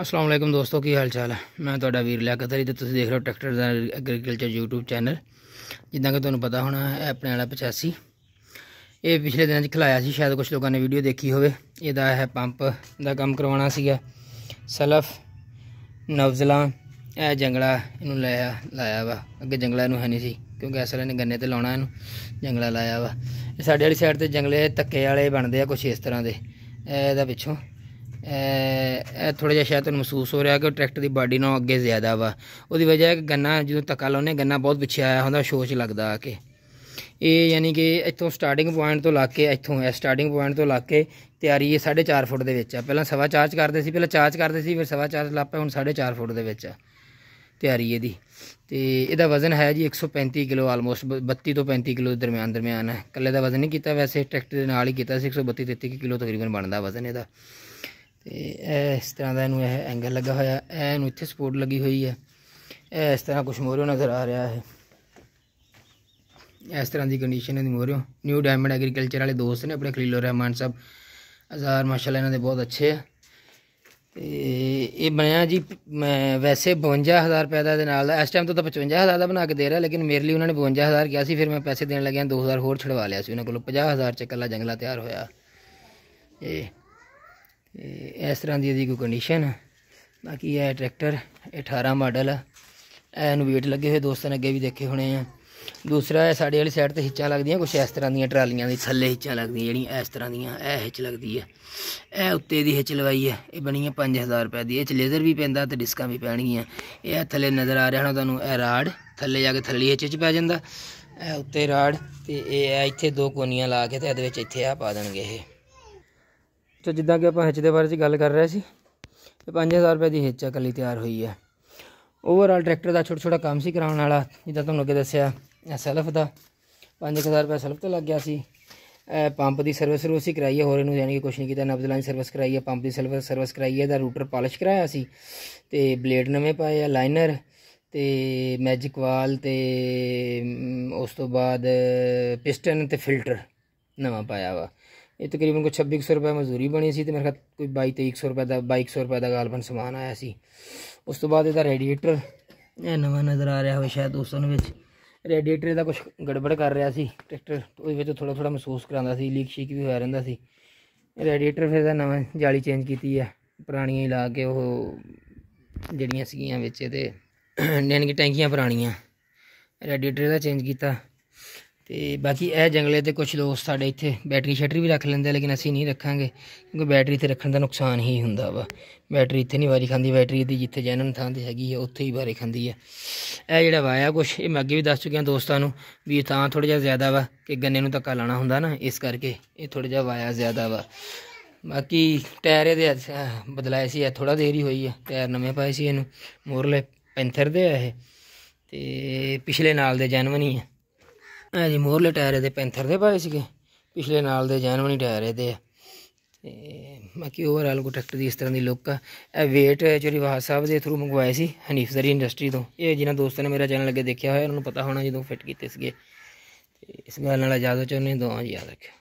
ਅਸਲਾਮ ਵਾਲੇਕਮ ਦੋਸਤੋ ਕੀ ਹਾਲ ਚਾਲ ਹੈ ਮੈਂ ਤੁਹਾਡਾ ਵੀਰ ਲਿਆਕਤਰੀ ਤੇ ਤੁਸੀਂ ਦੇਖ ਰਹੇ ਹੋ ਟਰੈਕਟਰ ਦਾ ਐਗਰੀਕਲਚਰ YouTube ਚੈਨਲ ਜਿੱਦਾਂ ਕਿ ਤੁਹਾਨੂੰ ਪਤਾ ਹੋਣਾ ਹੈ ਆਪਣੇ ਵਾਲਾ 85 ਇਹ ਪਿਛਲੇ ਦਿਨਾਂ 'ਚ ਖਲਾਇਆ ਸੀ ਸ਼ਾਇਦ ਕੁਝ ਲੋਕਾਂ ਨੇ ਵੀਡੀਓ ਦੇਖੀ ਹੋਵੇ ਇਹਦਾ ਹੈ ਪੰਪ ਦਾ ਕੰਮ ਕਰਵਾਉਣਾ ਸੀਗਾ ਸਲਫ ਨਵਜ਼ਲਾ ਇਹ ਜੰਗਲਾ ਇਹਨੂੰ ਲਾਇਆ ਲਾਇਆ ਵਾ ਅੱਗੇ ਜੰਗਲਾ ਇਹਨੂੰ ਹੈ ਨਹੀਂ ਸੀ ਕਿਉਂਕਿ ਅਸਲ ਇਹਨੇ ਗੰਨੇ ਤੇ ਲਾਉਣਾ ਇਹਨੂੰ ਜੰਗਲਾ ਲਾਇਆ ਵਾ ਸਾਡੇ ਵਾਲੀ ਸਾਈਡ ਤੇ ਜੰਗਲੇ ਧੱਕੇ ਵਾਲੇ ਬਣਦੇ ਆ ਕੁਝ ਇਸ ਤਰ੍ਹਾਂ ਦੇ ਇਹਦਾ ਪਿੱਛੋਂ ਇਹ ਥੋੜਾ ਜਿਹਾ ਸ਼ਾਇਦ ਤੁਹਾਨੂੰ ਮਹਿਸੂਸ ਹੋ ਰਿਹਾ ਕਿ ਟਰੈਕਟਰ ਦੀ ਬਾਡੀ ਨਾਲ ਅੱਗੇ ਜ਼ਿਆਦਾ ਵਾ ਉਹਦੀ ਵਜ੍ਹਾ ਹੈ ਕਿ ਗੰਨਾ ਜਦੋਂ ਤੱਕਾ ਲਾਉਨੇ ਗੰਨਾ ਬਹੁਤ ਪਿੱਛੇ ਆਇਆ ਹੁੰਦਾ ਸ਼ੋਚ ਲੱਗਦਾ ਆ ਕੇ ਇਹ ਯਾਨੀ ਕਿ ਇੱਥੋਂ ਸਟਾਰਟਿੰਗ ਪੁਆਇੰਟ ਤੋਂ ਲਾ ਕੇ ਇੱਥੋਂ ਇਹ ਸਟਾਰਟਿੰਗ ਪੁਆਇੰਟ ਤੋਂ ਲਾ ਕੇ ਤਿਆਰੀ ਇਹ 4.5 ਫੁੱਟ ਦੇ ਵਿੱਚ ਆ ਪਹਿਲਾਂ ਸਵਾ ਚਾਰਜ ਕਰਦੇ ਸੀ ਪਹਿਲਾਂ ਚਾਰਜ ਕਰਦੇ ਸੀ ਫਿਰ ਸਵਾ ਚਾਰਜ ਲਾਪੇ ਹੁਣ 4.5 ਫੁੱਟ ਦੇ ਵਿੱਚ ਆ ਤਿਆਰੀ ਇਹਦੀ ਤੇ ਇਹਦਾ ਵਜ਼ਨ ਹੈ ਜੀ 135 ਕਿਲੋ ਆਲਮੋਸਟ 32 ਤੋਂ 35 ਕਿਲੋ ਦਰਮਿਆਨ ਦਰਮਿਆਨ ਹੈ ਕੱਲੇ ਦਾ ਵਜ਼ਨ ਨਹੀਂ ਕੀਤਾ ਵੈਸੇ ਟਰੈਕਟਰ ਦੇ ਨਾਲ ਹੀ ਕੀਤਾ ਸੀ 132 33 ਕਿਲੋ ਤਕਰੀਬਨ ਬਣਦਾ ਵਜ਼ਨ ਇਹਦਾ ਤੇ ਇਹ ਇਸ ਤਰ੍ਹਾਂ ਦਾ ਇਹਨੂੰ ਇਹ ਐਂਗਲ ਲੱਗਾ ਹੋਇਆ ਐ ਨੂੰ ਇੱਥੇ ਸਪੋਰਟ ਲੱਗੀ ਹੋਈ ਹੈ ਐ ਇਸ ਤਰ੍ਹਾਂ ਕੁਝ ਮੋਰਿਓ ਨਜ਼ਰ ਆ ਰਿਹਾ ਹੈ ਇਸ ਤਰ੍ਹਾਂ ਦੀ ਕੰਡੀਸ਼ਨ ਹੈ ਦੀ ਮੋਰਿਓ ਨਿਊ ਡਾਇਮੰਡ ਐਗਰੀਕਲਚਰ ਵਾਲੇ ਦੋਸਤ ਨੇ ਆਪਣੇ ਖਲੀਲੋ ਰਹਿਮਾਨ ਸਾਹਿਬ ਅਜ਼ਾਰ ਮਾਸ਼ਾਅੱਲਾ ਇਹਨਾਂ ਦੇ ਬਹੁਤ ਅੱਛੇ ਆ ਤੇ ਇਹ ਬਣਿਆ ਜੀ ਮੈਂ ਵੈਸੇ 52000 ਰੁਪਏ ਦਾ ਦੇ ਨਾਲ ਇਸ ਟਾਈਮ ਤੋਂ ਤਾਂ 55000 ਦਾ ਬਣਾ ਕੇ ਦੇ ਰਿਹਾ ਲੇਕਿਨ ਮੇਰੇ ਲਈ ਉਹਨਾਂ ਨੇ 52000 ਕਿਹਾ ਸੀ ਫਿਰ ਮੈਂ ਪੈਸੇ ਦੇਣ ਲੱਗਿਆ 2000 ਹੋਰ ਛਡਵਾ ਲਿਆ ਸੀ ਉਹਨਾਂ ਕੋਲੋਂ 50000 ਚ ਇਕੱਲਾ ਜੰਗਲਾ ਤਿਆਰ ਹੋਇਆ ਇਹ ਇਸ ਤਰ੍ਹਾਂ ਦੀ ਇਹਦੀ ਕੋਈ ਕੰਡੀਸ਼ਨ ਹੈ ਬਾਕੀ ਇਹ ਟਰੈਕਟਰ 18 ਮਾਡਲ ਆ ਇਹਨੂੰ ਵੇਟ ਲੱਗੇ ਹੋਏ ਦੋਸਤਾਂ ਨੇ ਅੱਗੇ ਵੀ ਦੇਖੇ ਹੋਣੇ ਆ ਦੂਸਰਾ ਇਹ ਸਾਡੇ ਵਾਲੀ ਸਾਈਡ ਤੇ ਹਿੱਚਾਂ ਲੱਗਦੀਆਂ ਕੁਝ ਇਸ ਤਰ੍ਹਾਂ ਦੀਆਂ ਟਰਾਲੀਆਂ ਦੇ ਥੱਲੇ ਹਿੱਚਾਂ ਲੱਗਦੀਆਂ ਜਿਹੜੀਆਂ ਇਸ ਤਰ੍ਹਾਂ ਦੀਆਂ ਇਹ ਹਿੱਚ ਲੱਗਦੀ ਆ ਇਹ ਉੱਤੇ ਦੀ ਹਿੱਚ ਲਵਾਈ ਆ ਇਹ ਬਣੀ ਆ 5000 ਰੁਪਏ ਦੀ ਇਹ ਚ ਲੇਜ਼ਰ ਵੀ ਪੈਂਦਾ ਤੇ ਡਿਸਕਾਂ ਵੀ ਪੈਣਗੀਆਂ ਇਹ ਥੱਲੇ ਨਜ਼ਰ ਆ ਰਿਹਾ ਹਣਾ ਤੁਹਾਨੂੰ ਇਹ ਰਾੜ ਥੱਲੇ ਜਾ ਕੇ ਥੱਲੀ ਹਿੱਚ ਚ ਪੈ ਜਾਂਦਾ ਇਹ ਉੱਤੇ ਰਾੜ ਤੇ ਇਹ ਇੱਥੇ ਦੋ ਕੋਨੀਆਂ ਲਾ ਕੇ ਤੇ ਇਹਦੇ ਵਿੱਚ ਇੱਥੇ ਆ ਪਾ ਦੇਣਗੇ ਇਹ ਤੇ ਜਿੱਦਾਂ ਕਿ ਆਪਾਂ ਹਿੱਚ ਦੇ ਬਾਰੇ 'ਚ ਗੱਲ ਕਰ ਰਹੇ ਸੀ ਤੇ 5000 ਰੁਪਏ ਦੀ ਹਿੱਚ ਅਕਲੀ ਤਿਆਰ ਹੋਈ ਹੈ ਓਵਰਆਲ ਟਰੈਕਟਰ ਦਾ ਛੋਟਾ ਛੋਟਾ ਕੰਮ ਸੀ ਕਰਾਉਣ ਵਾਲਾ ਜਿੱਦਾਂ ਤੁਹਾਨੂੰ ਅੱਗੇ ਦੱਸਿਆ ਸੈਲਫ ਦਾ 5000 ਰੁਪਏ ਸੈਲਫ ਤੇ ਲੱਗ ਗਿਆ ਸੀ ਪੰਪ ਦੀ ਸਰਵਿਸ ਰੋਸ ਹੀ ਕਰਾਈ ਹੈ ਹੋਰ ਇਹਨੂੰ ਯਾਨੀ ਕਿ ਕੁਛ ਨਹੀਂ ਕੀਤਾ ਨਬਜ਼ ਲਾਈਨ ਸਰਵਿਸ ਕਰਾਈ ਹੈ ਪੰਪ ਦੀ ਸਰਵਿਸ ਸਰਵਿਸ ਕਰਾਈ ਹੈ ਦਾ ਰੂਟਰ ਪਾਲਿਸ਼ ਕਰਾਇਆ ਸੀ ਤੇ ਬਲੇਡ ਨਵੇਂ ਪਾਏ ਆ ਲਾਈਨਰ ਤੇ ਮੈਜਿਕ ਵਾਲ ਤੇ ਉਸ ਤੋਂ ਬਾਅਦ ਪਿਸਟਨ ਤੇ ਫਿਲਟਰ ਨਵਾਂ ਪਾਇਆ ਵਾ ਇਹ ਤਕਰੀਬਨ ਕੋ 2600 ਰੁਪਏ ਮਜ਼ਦੂਰੀ ਬਣੀ ਸੀ ਤੇ ਮੇਰੇ ਖਿਆਲ ਕੋਈ 2200 ਰੁਪਏ ਦਾ 2200 ਰੁਪਏ ਦਾ ਗਾਲਬਨ ਸਮਾਨ ਆਇਆ ਸੀ ਉਸ ਤੋਂ ਬਾਅਦ ਇਹਦਾ ਰੇਡੀਏਟਰ ਇਹ ਨਵਾਂ ਨਜ਼ਰ ਆ ਰਿਹਾ ਹੋਵੇ ਸ਼ਾਇਦ ਉਸ ਵਿੱਚ ਰੇਡੀਏਟਰ ਦਾ ਕੁਝ ਗੜਬੜ ਕਰ ਰਿਹਾ ਸੀ ਟਰੈਕਟਰ ਉਹਦੇ ਵਿੱਚ ਥੋੜਾ ਥੋੜਾ ਮਹਿਸੂਸ ਕਰਾਂਦਾ ਸੀ ਲੀਕ ਸ਼ੀਕ ਵੀ ਹੋਇਆ ਰਹਿੰਦਾ ਸੀ ਰੇਡੀਏਟਰ ਫਿਰ ਦਾ ਨਵਾਂ ਜਾਲੀ ਚੇਂਜ ਕੀਤੀ ਹੈ ਪੁਰਾਣੀਆਂ ਹੀ ਲਾ ਕੇ ਉਹ ਜਿਹੜੀਆਂ ਸੀਗੀਆਂ ਵਿੱਚ ਤੇ ਯਾਨੀ ਕੀ ਟੈਂਕੀਆਂ ਪੁਰਾਣੀਆਂ ਰੇਡੀਏਟਰ ਦਾ ਚੇਂਜ ਕੀਤਾ ਤੇ ਬਾਕੀ ਇਹ ਜੰਗਲੇ ਤੇ ਕੁਝ ਲੋਕ ਸਾਡੇ ਇੱਥੇ ਬੈਟਰੀ ਸ਼ਟਰੀ ਵੀ ਰੱਖ ਲੈਂਦੇ ਲੇਕਿਨ ਅਸੀਂ ਨਹੀਂ ਰੱਖਾਂਗੇ ਕਿਉਂਕਿ ਬੈਟਰੀ ਤੇ ਰੱਖਣ ਦਾ ਨੁਕਸਾਨ ਹੀ ਹੁੰਦਾ ਵਾ ਬੈਟਰੀ ਇੱਥੇ ਨਹੀਂ ਵਾਰੀ ਖਾਂਦੀ ਬੈਟਰੀ ਦੀ ਜਿੱਥੇ ਜੈਨਨ ਥਾਂ ਤੇ ਹੈਗੀ ਹੈ ਉੱਥੇ ਹੀ ਵਾਰੀ ਖਾਂਦੀ ਹੈ ਇਹ ਜਿਹੜਾ ਵਾਇਆ ਕੁਝ ਇਹ ਮੈਂ ਅੱਗੇ ਵੀ ਦੱਸ ਚੁੱਕਿਆ ਦੋਸਤਾਂ ਨੂੰ ਵੀ ਤਾਂ ਥੋੜਾ ਜਿਹਾ ਜ਼ਿਆਦਾ ਵਾ ਕਿ ਗੰਨੇ ਨੂੰ ਧੱਕਾ ਲਾਣਾ ਹੁੰਦਾ ਨਾ ਇਸ ਕਰਕੇ ਇਹ ਥੋੜਾ ਜਿਹਾ ਵਾਇਆ ਜ਼ਿਆਦਾ ਵਾ ਬਾਕੀ ਟਾਇਰ ਇਹਦੇ ਬਦਲਾਏ ਸੀ ਥੋੜਾ ਦੇਰ ਹੀ ਹੋਈ ਹੈ ਟਾਇਰ ਨਵੇਂ ਪਾਏ ਸੀ ਇਹਨੂੰ ਮੋਰਲੇ ਪੈਂਥਰ ਦੇ ਆ ਇਹ ਤੇ ਪਿਛਲੇ ਨਾਲ ਦੇ ਜਨਮ ਨਹੀਂ ਹੈ ਇਹ ਜੀ ਮੋਰਲੇ ਟਾਇਰ ਇਹਦੇ ਪੈਂਥਰ ਦੇ ਪਾਏ ਸੀਗੇ ਪਿਛਲੇ ਨਾਲ ਦੇ ਜੈਨਵਨੀ ਟਾਇਰ ਇਹਦੇ ਆ ਤੇ ਬਾਕੀ ਓਵਰਆਲ ਕੋ ਟਰੈਕਟਰ ਦੀ ਇਸ ਤਰ੍ਹਾਂ ਦੀ ਲੁੱਕ ਆ ਇਹ ਜਿਹੜੀ ਵਾਹ ਸਾਹਿਬ ਦੇ ਥਰੂ ਮੰਗਵਾਏ ਸੀ ਹਨੀਫ ਜ਼ਰੀ ਇੰਡਸਟਰੀ ਤੋਂ ਇਹ ਜਿਨ੍ਹਾਂ ਦੋਸਤਾਂ ਨੇ ਮੇਰਾ ਚੈਨਲ ਅੱਗੇ ਦੇਖਿਆ ਹੋਇਆ ਉਹਨਾਂ ਨੂੰ ਪਤਾ ਹੋਣਾ ਜਦੋਂ ਫਿੱਟ ਕੀਤੇ ਸੀਗੇ ਤੇ ਇਸ ਗੱਲ ਨਾਲ ਜਿਆਦਾ ਚਾਹੁੰਦੇ ਦੋਹਾਂ ਜੀ ਯਾਦ ਰੱਖਿਓ